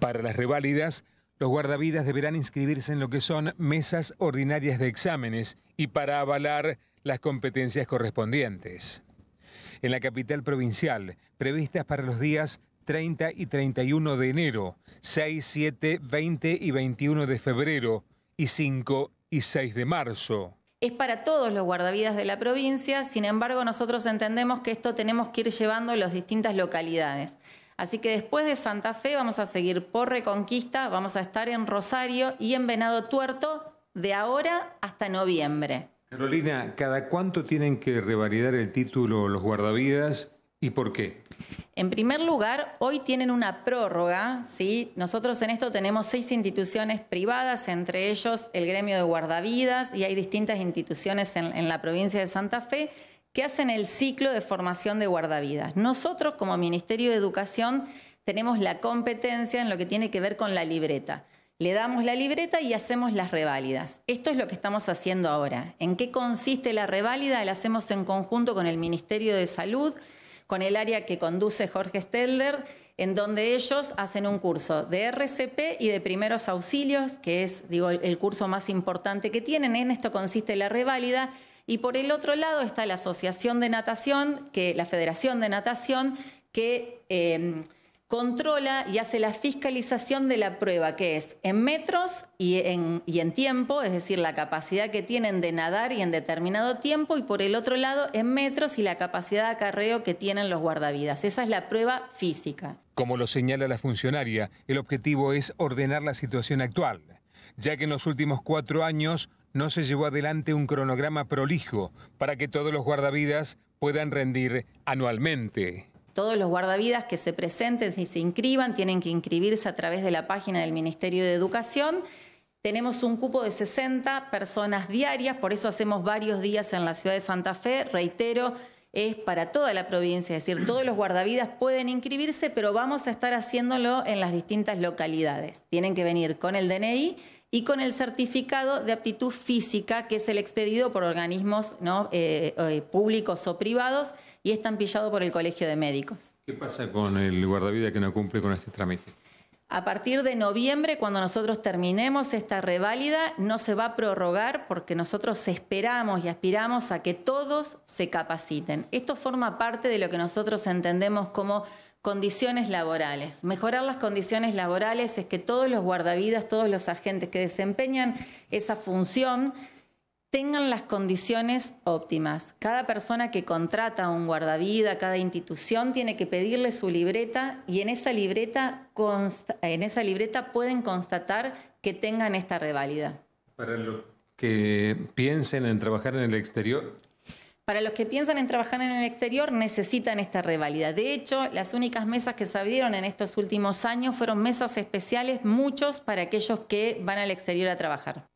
Para las reválidas, los guardavidas deberán inscribirse en lo que son mesas ordinarias de exámenes y para avalar las competencias correspondientes. En la capital provincial, previstas para los días 30 y 31 de enero, 6, 7, 20 y 21 de febrero y 5 y 6 de marzo es para todos los guardavidas de la provincia, sin embargo nosotros entendemos que esto tenemos que ir llevando a las distintas localidades. Así que después de Santa Fe vamos a seguir por Reconquista, vamos a estar en Rosario y en Venado Tuerto de ahora hasta noviembre. Carolina, ¿cada cuánto tienen que revalidar el título los guardavidas y por qué? En primer lugar, hoy tienen una prórroga, ¿sí? Nosotros en esto tenemos seis instituciones privadas, entre ellos el gremio de guardavidas y hay distintas instituciones en, en la provincia de Santa Fe Qué hacen el ciclo de formación de guardavidas. Nosotros, como Ministerio de Educación, tenemos la competencia en lo que tiene que ver con la libreta. Le damos la libreta y hacemos las reválidas. Esto es lo que estamos haciendo ahora. ¿En qué consiste la reválida? La hacemos en conjunto con el Ministerio de Salud, con el área que conduce Jorge Stelder, en donde ellos hacen un curso de RCP y de primeros auxilios, que es digo, el curso más importante que tienen. En esto consiste la reválida y por el otro lado está la Asociación de Natación, que la Federación de Natación, que em, controla y hace la fiscalización de la prueba, que es en metros y en, y en, tiempo, es decir, la capacidad que tienen de nadar y en determinado tiempo, y por el otro lado, en metros y la capacidad de acarreo que tienen los guardavidas. Esa es la prueba física. Como lo señala la funcionaria, el objetivo es ordenar la situación actual, ya que en los últimos cuatro años no se llevó adelante un cronograma prolijo para que todos los guardavidas puedan rendir anualmente. Todos los guardavidas que se presenten y se inscriban tienen que inscribirse a través de la página del Ministerio de Educación. Tenemos un cupo de 60 personas diarias, por eso hacemos varios días en la ciudad de Santa Fe. Reitero, es para toda la provincia, es decir, todos los guardavidas pueden inscribirse, pero vamos a estar haciéndolo en las distintas localidades. Tienen que venir con el DNI y con el certificado de aptitud física, que es el expedido por organismos eh, eh, públicos o privados y estampillado por el Colegio de Médicos. ¿Qué pasa con el guardavidas que no cumple con este trámite? A partir de noviembre, cuando nosotros terminemos esta reválida, no se va a prorrogar porque nosotros esperamos y aspiramos a que todos se capaciten. Esto forma parte de lo que nosotros entendemos como condiciones laborales. Mejorar las condiciones laborales es que todos los guardavidas, todos los agentes que desempeñan esa función, tengan las condiciones óptimas. Cada persona que contrata un guardavida, cada institución tiene que pedirle su libreta y en esa libreta, en esa libreta pueden constatar que tengan esta reválida. Para los que piensen en trabajar en el exterior, para los que piensan en trabajar en el exterior necesitan esta revalida. De hecho, las únicas mesas que se abrieron en estos últimos años fueron mesas especiales, muchos para aquellos que van al exterior a trabajar.